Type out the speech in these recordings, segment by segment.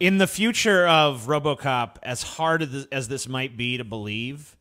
In the future of RoboCop, as hard as this might be to believe,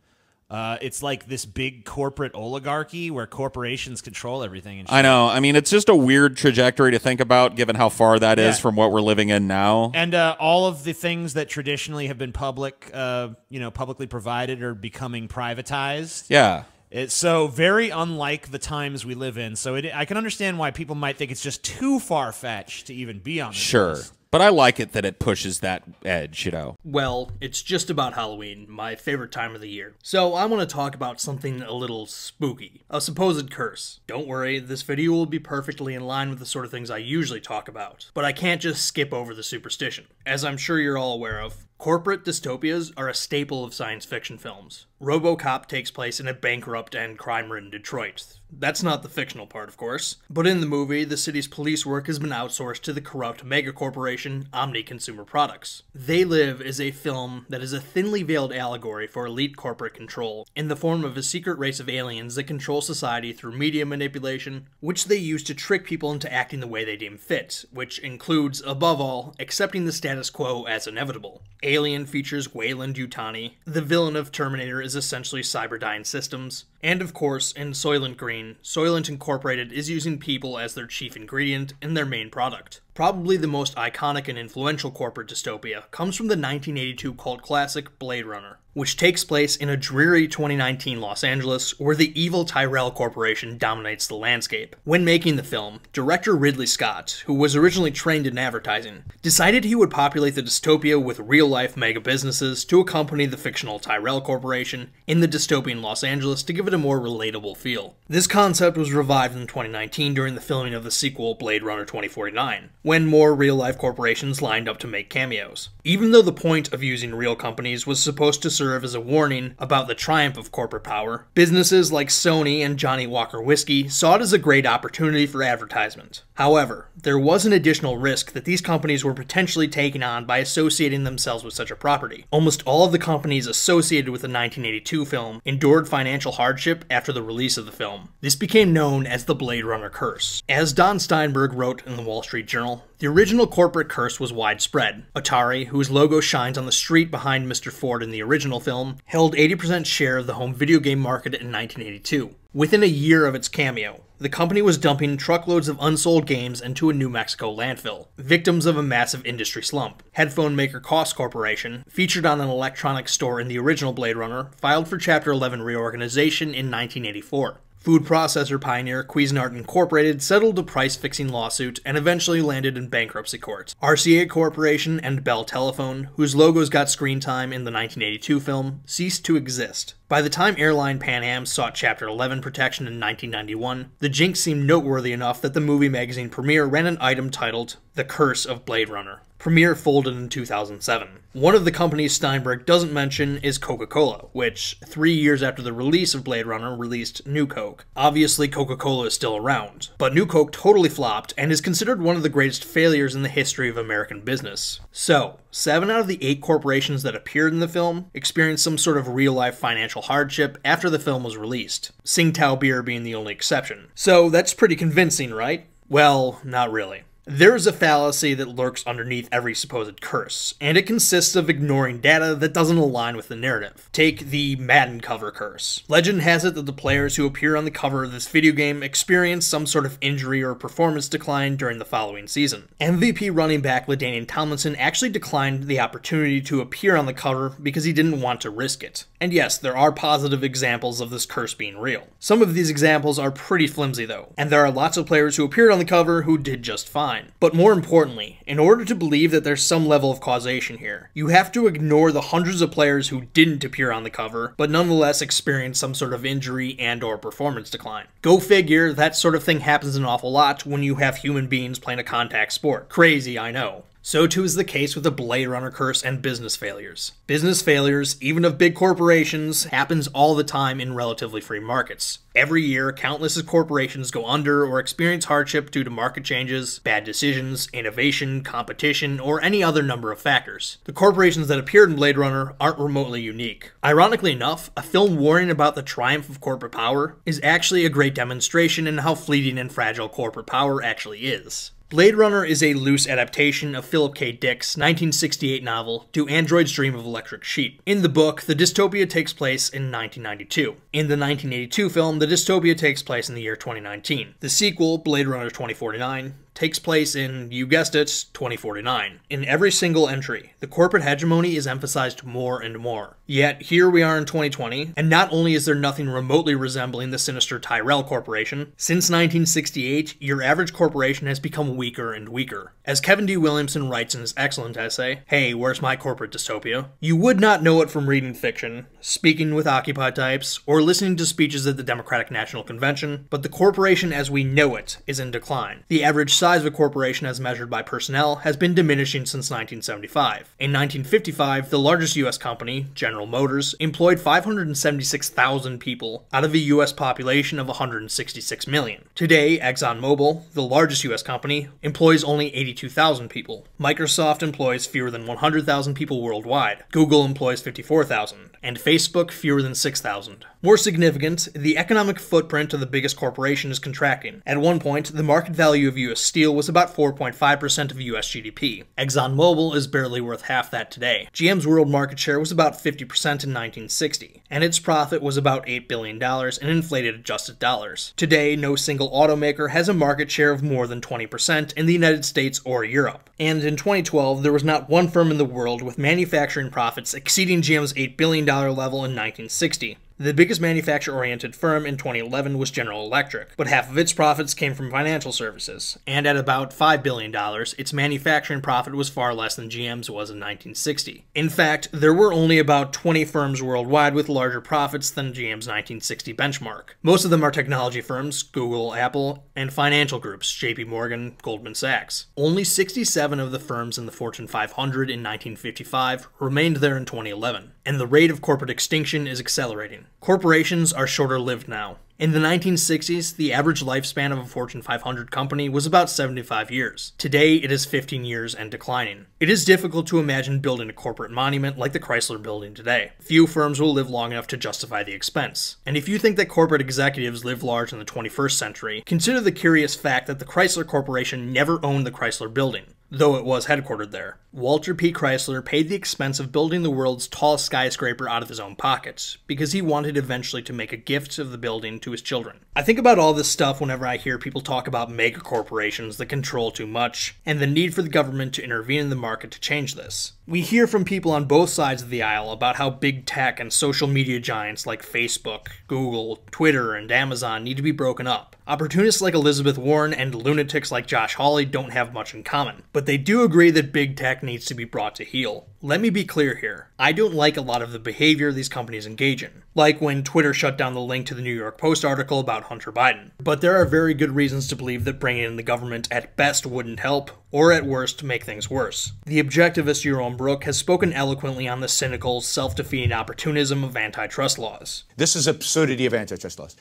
uh, it's like this big corporate oligarchy where corporations control everything. I know. I mean, it's just a weird trajectory to think about, given how far that is yeah. from what we're living in now. And uh, all of the things that traditionally have been public, uh, you know, publicly provided are becoming privatized. Yeah. It's so very unlike the times we live in. So it, I can understand why people might think it's just too far fetched to even be on. sure. List. But I like it that it pushes that edge, you know. Well, it's just about Halloween, my favorite time of the year. So I want to talk about something a little spooky a supposed curse. Don't worry, this video will be perfectly in line with the sort of things I usually talk about, but I can't just skip over the superstition. As I'm sure you're all aware of, corporate dystopias are a staple of science fiction films. RoboCop takes place in a bankrupt and crime-ridden Detroit. That's not the fictional part, of course. But in the movie, the city's police work has been outsourced to the corrupt megacorporation Omni Consumer Products. They Live is a film that is a thinly veiled allegory for elite corporate control in the form of a secret race of aliens that control society through media manipulation, which they use to trick people into acting the way they deem fit, which includes, above all, accepting the status quo as inevitable. Alien features Wayland Utani, the villain of Terminator is essentially Cyberdyne Systems. And of course, in Soylent Green, Soylent Incorporated is using people as their chief ingredient in their main product. Probably the most iconic and influential corporate dystopia comes from the 1982 cult classic Blade Runner, which takes place in a dreary 2019 Los Angeles where the evil Tyrell Corporation dominates the landscape. When making the film, director Ridley Scott, who was originally trained in advertising, decided he would populate the dystopia with real life mega businesses to accompany the fictional Tyrell Corporation in the dystopian Los Angeles to give it a more relatable feel. This concept was revived in 2019 during the filming of the sequel Blade Runner 2049 when more real life corporations lined up to make cameos. Even though the point of using real companies was supposed to serve as a warning about the triumph of corporate power, businesses like Sony and Johnny Walker Whiskey saw it as a great opportunity for advertisement. However, there was an additional risk that these companies were potentially taken on by associating themselves with such a property. Almost all of the companies associated with the 1982 film endured financial hardship after the release of the film. This became known as the Blade Runner curse. As Don Steinberg wrote in the Wall Street Journal, the original corporate curse was widespread. Atari, whose logo shines on the street behind Mr. Ford in the original film, held 80% share of the home video game market in 1982. Within a year of its cameo, the company was dumping truckloads of unsold games into a New Mexico landfill, victims of a massive industry slump. Headphone maker Cost Corporation, featured on an electronics store in the original Blade Runner, filed for Chapter 11 reorganization in 1984. Food processor pioneer Cuisinart Incorporated settled a price fixing lawsuit and eventually landed in bankruptcy court. RCA Corporation and Bell Telephone, whose logos got screen time in the 1982 film, ceased to exist. By the time airline Pan Am sought Chapter 11 protection in 1991, the jinx seemed noteworthy enough that the movie magazine Premiere ran an item titled The Curse of Blade Runner. Premier folded in 2007. One of the companies Steinberg doesn't mention is Coca Cola, which, three years after the release of Blade Runner, released New Coke. Obviously, Coca Cola is still around, but New Coke totally flopped and is considered one of the greatest failures in the history of American business. So, seven out of the eight corporations that appeared in the film experienced some sort of real life financial hardship after the film was released, Tsingtao Beer being the only exception. So, that's pretty convincing, right? Well, not really. There's a fallacy that lurks underneath every supposed curse, and it consists of ignoring data that doesn't align with the narrative. Take the Madden cover curse. Legend has it that the players who appear on the cover of this video game experience some sort of injury or performance decline during the following season. MVP running back LaDainian Tomlinson actually declined the opportunity to appear on the cover because he didn't want to risk it. And yes, there are positive examples of this curse being real. Some of these examples are pretty flimsy though, and there are lots of players who appeared on the cover who did just fine line. But more importantly, in order to believe that there's some level of causation here, you have to ignore the hundreds of players who didn't appear on the cover, but nonetheless experienced some sort of injury and or performance decline. Go figure, that sort of thing happens an awful lot when you have human beings playing a contact sport. Crazy, I know. So too is the case with the Blade Runner curse and business failures. Business failures, even of big corporations, happens all the time in relatively free markets. Every year, countless corporations go under or experience hardship due to market changes, bad decisions, innovation, competition, or any other number of factors. The corporations that appeared in Blade Runner aren't remotely unique. Ironically enough, a film warning about the triumph of corporate power is actually a great demonstration in how fleeting and fragile corporate power actually is. Blade Runner is a loose adaptation of Philip K. Dick's 1968 novel, Do Androids Dream of Electric Sheep? In the book, the dystopia takes place in 1992. In the 1982 film, the dystopia takes place in the year 2019. The sequel, Blade Runner 2049, takes place in, you guessed it, 2049. In every single entry, the corporate hegemony is emphasized more and more. Yet here we are in 2020, and not only is there nothing remotely resembling the sinister Tyrell Corporation, since 1968, your average corporation has become weaker and weaker. As Kevin D. Williamson writes in his excellent essay, Hey, Where's My Corporate Dystopia? You would not know it from reading fiction, speaking with Occupy types, or listening to speeches at the Democratic National Convention, but the corporation as we know it is in decline. The average size of a corporation as measured by personnel has been diminishing since 1975. In 1955, the largest U.S. company, General Motors, employed 576,000 people out of a U.S. population of 166 million. Today, ExxonMobil, the largest U.S. company, employs only 82,000 people. Microsoft employs fewer than 100,000 people worldwide. Google employs 54,000, and Facebook fewer than 6,000. More significant, the economic footprint of the biggest corporation is contracting. At one point, the market value of US steel was about 4.5% of US GDP. ExxonMobil is barely worth half that today. GM's world market share was about 50% in 1960, and its profit was about $8 billion in inflated adjusted dollars. Today, no single automaker has a market share of more than 20% in the United States or Europe. And in 2012, there was not one firm in the world with manufacturing profits exceeding GM's $8 billion level in 1960. The biggest manufacture oriented firm in 2011 was General Electric, but half of its profits came from financial services, and at about $5 billion, its manufacturing profit was far less than GM's was in 1960. In fact, there were only about 20 firms worldwide with larger profits than GM's 1960 benchmark. Most of them are technology firms Google, Apple, and financial groups JP Morgan, Goldman Sachs. Only 67 of the firms in the Fortune 500 in 1955 remained there in 2011, and the rate of corporate extinction is accelerating. Corporations are shorter lived now. In the 1960s, the average lifespan of a Fortune 500 company was about 75 years. Today, it is 15 years and declining. It is difficult to imagine building a corporate monument like the Chrysler building today. Few firms will live long enough to justify the expense. And if you think that corporate executives live large in the 21st century, consider the curious fact that the Chrysler Corporation never owned the Chrysler building though it was headquartered there. Walter P. Chrysler paid the expense of building the world's tallest skyscraper out of his own pockets, because he wanted eventually to make a gift of the building to his children. I think about all this stuff whenever I hear people talk about mega corporations that control too much, and the need for the government to intervene in the market to change this. We hear from people on both sides of the aisle about how big tech and social media giants like Facebook, Google, Twitter, and Amazon need to be broken up. Opportunists like Elizabeth Warren and lunatics like Josh Hawley don't have much in common, but they do agree that big tech needs to be brought to heel. Let me be clear here. I don't like a lot of the behavior these companies engage in, like when Twitter shut down the link to the New York Post article about Hunter Biden. But there are very good reasons to believe that bringing in the government at best wouldn't help, or at worst, make things worse. The objectivist Jerome Brook has spoken eloquently on the cynical, self defeating opportunism of antitrust laws. This is absurdity of antitrust laws.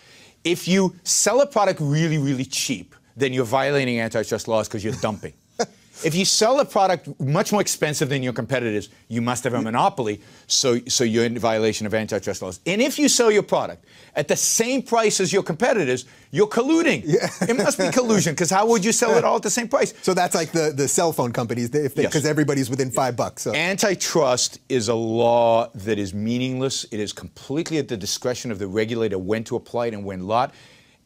If you sell a product really, really cheap, then you're violating antitrust laws because you're dumping. If you sell a product much more expensive than your competitors, you must have a monopoly, so, so you're in violation of antitrust laws. And if you sell your product at the same price as your competitors, you're colluding. Yeah. it must be collusion, because how would you sell it all at the same price? So that's like the, the cell phone companies, because yes. everybody's within five bucks. So. Antitrust is a law that is meaningless. It is completely at the discretion of the regulator when to apply it and when not.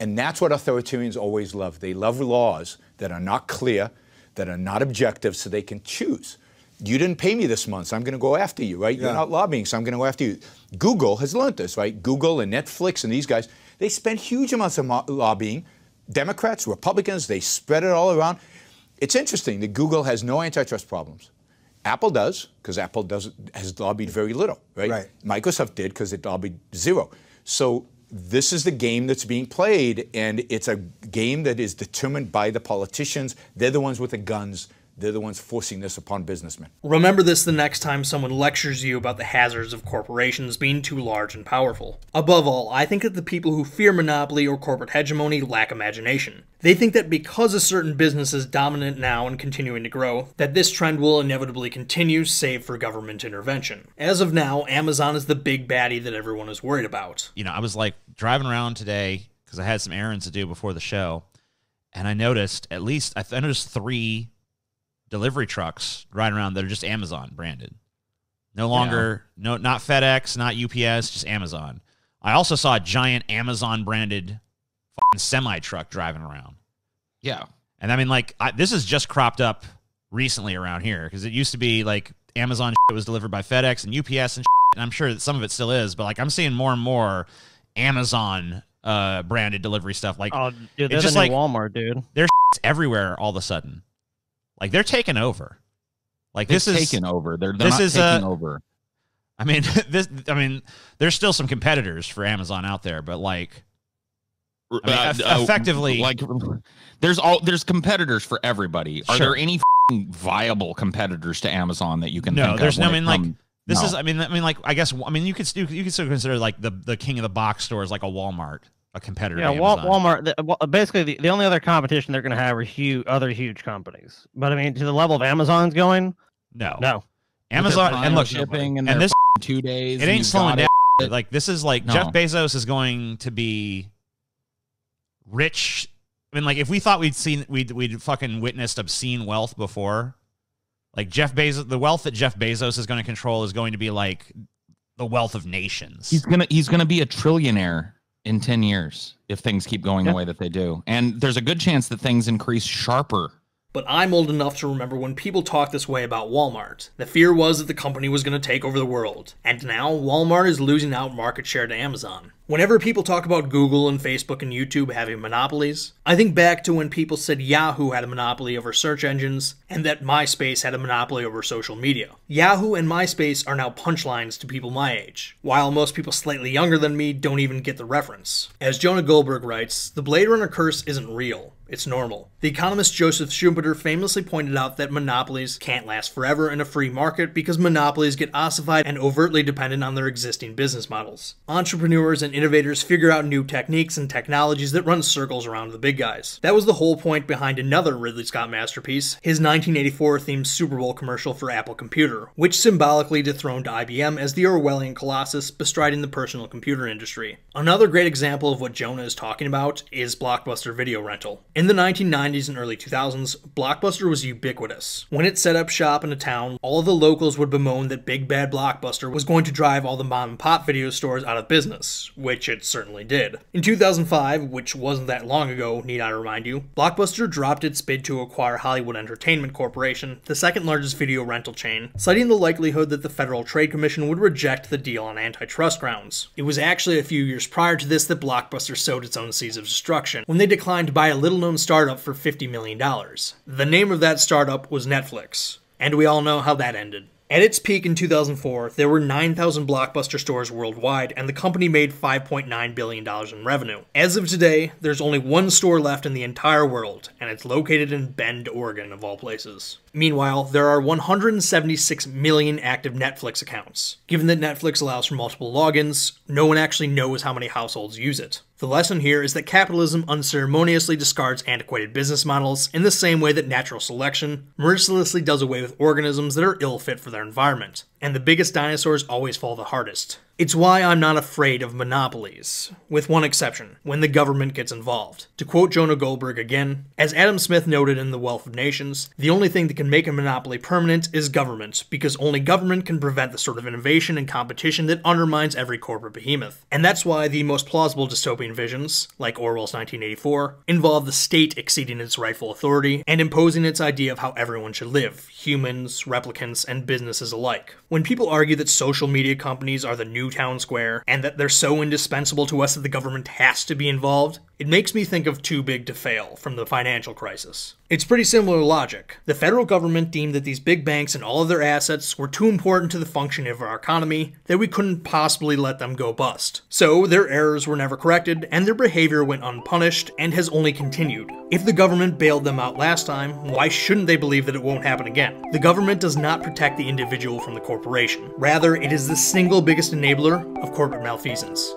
And that's what authoritarians always love. They love laws that are not clear, that are not objective so they can choose. You didn't pay me this month, so I'm going to go after you, right? Yeah. You're not lobbying, so I'm going to go after you. Google has learned this, right? Google and Netflix and these guys, they spend huge amounts of lobbying. Democrats, Republicans, they spread it all around. It's interesting that Google has no antitrust problems. Apple does, because Apple does, has lobbied very little, right? right. Microsoft did, because it lobbied zero. So this is the game that's being played, and it's a game that is determined by the politicians. They're the ones with the guns. They're the ones forcing this upon businessmen. Remember this the next time someone lectures you about the hazards of corporations being too large and powerful. Above all, I think that the people who fear monopoly or corporate hegemony lack imagination. They think that because a certain business is dominant now and continuing to grow, that this trend will inevitably continue, save for government intervention. As of now, Amazon is the big baddie that everyone is worried about. You know, I was like driving around today because I had some errands to do before the show, and I noticed at least I, noticed three delivery trucks riding around that are just Amazon branded. No longer yeah. no not FedEx, not UPS, just Amazon. I also saw a giant Amazon branded semi truck driving around. Yeah. And I mean like I, this is just cropped up recently around here cuz it used to be like Amazon was delivered by FedEx and UPS and, shit, and I'm sure that some of it still is, but like I'm seeing more and more Amazon uh, branded delivery stuff. Like, oh, dude, it's just like Walmart, dude. They're everywhere all of a sudden. Like they're taking over. Like they're this is taken over. They're, they're this is taking uh, over. I mean, this. I mean, there's still some competitors for Amazon out there, but like, I mean, uh, eff- uh, effectively, uh, like, there's all there's competitors for everybody. Are sure. there any viable competitors to Amazon that you can? No, there's no. I mean, like, this no. is, I mean, I mean, like, I guess, I mean, you could still, you could still consider like the the king of the box stores, like a Walmart, a competitor. Yeah, Wal- Walmart. The, well, basically, the, the only other competition they're going to have are huge other huge companies. But I mean, to the level of Amazon's going, no, no, Amazon and look, shipping and, and this two days, it ain't slowing down. It. Like this is like no. Jeff Bezos is going to be rich. I mean, like if we thought we'd seen we'd we'd fucking witnessed obscene wealth before, like Jeff Bezos, the wealth that Jeff Bezos is going to control is going to be like the wealth of nations. He's gonna he's gonna be a trillionaire in ten years if things keep going yeah. the way that they do. And there's a good chance that things increase sharper but I'm old enough to remember when people talked this way about Walmart. The fear was that the company was going to take over the world. And now, Walmart is losing out market share to Amazon. Whenever people talk about Google and Facebook and YouTube having monopolies, I think back to when people said Yahoo had a monopoly over search engines and that MySpace had a monopoly over social media. Yahoo and MySpace are now punchlines to people my age, while most people slightly younger than me don't even get the reference. As Jonah Goldberg writes, the Blade Runner curse isn't real. It's normal. The economist Joseph Schumpeter famously pointed out that monopolies can't last forever in a free market because monopolies get ossified and overtly dependent on their existing business models. Entrepreneurs and innovators figure out new techniques and technologies that run circles around the big guys. That was the whole point behind another Ridley Scott masterpiece, his 1984 themed Super Bowl commercial for Apple Computer, which symbolically dethroned IBM as the Orwellian colossus bestriding the personal computer industry. Another great example of what Jonah is talking about is Blockbuster Video Rental. In the 1990s and early 2000s, Blockbuster was ubiquitous. When it set up shop in a town, all the locals would bemoan that Big Bad Blockbuster was going to drive all the mom and pop video stores out of business, which it certainly did. In 2005, which wasn't that long ago, need I remind you, Blockbuster dropped its bid to acquire Hollywood Entertainment Corporation, the second largest video rental chain, citing the likelihood that the Federal Trade Commission would reject the deal on antitrust grounds. It was actually a few years prior to this that Blockbuster sowed its own seeds of destruction, when they declined to buy a little known own startup for $50 million. The name of that startup was Netflix, and we all know how that ended. At its peak in 2004, there were 9,000 blockbuster stores worldwide, and the company made $5.9 billion in revenue. As of today, there's only one store left in the entire world, and it's located in Bend, Oregon, of all places. Meanwhile, there are 176 million active Netflix accounts. Given that Netflix allows for multiple logins, no one actually knows how many households use it. The lesson here is that capitalism unceremoniously discards antiquated business models in the same way that natural selection mercilessly does away with organisms that are ill fit for their environment. And the biggest dinosaurs always fall the hardest. It's why I'm not afraid of monopolies, with one exception, when the government gets involved. To quote Jonah Goldberg again, as Adam Smith noted in The Wealth of Nations, the only thing that can make a monopoly permanent is government, because only government can prevent the sort of innovation and competition that undermines every corporate behemoth. And that's why the most plausible dystopian visions, like Orwell's 1984, involve the state exceeding its rightful authority and imposing its idea of how everyone should live, humans, replicants, and businesses alike. When people argue that social media companies are the new town square, and that they're so indispensable to us that the government has to be involved, it makes me think of Too Big to Fail from the financial crisis. It's pretty similar logic. The federal government deemed that these big banks and all of their assets were too important to the functioning of our economy that we couldn't possibly let them go bust. So their errors were never corrected, and their behavior went unpunished and has only continued. If the government bailed them out last time, why shouldn't they believe that it won't happen again? The government does not protect the individual from the corporation. Rather, it is the single biggest enabler enabler of corporate malfeasance.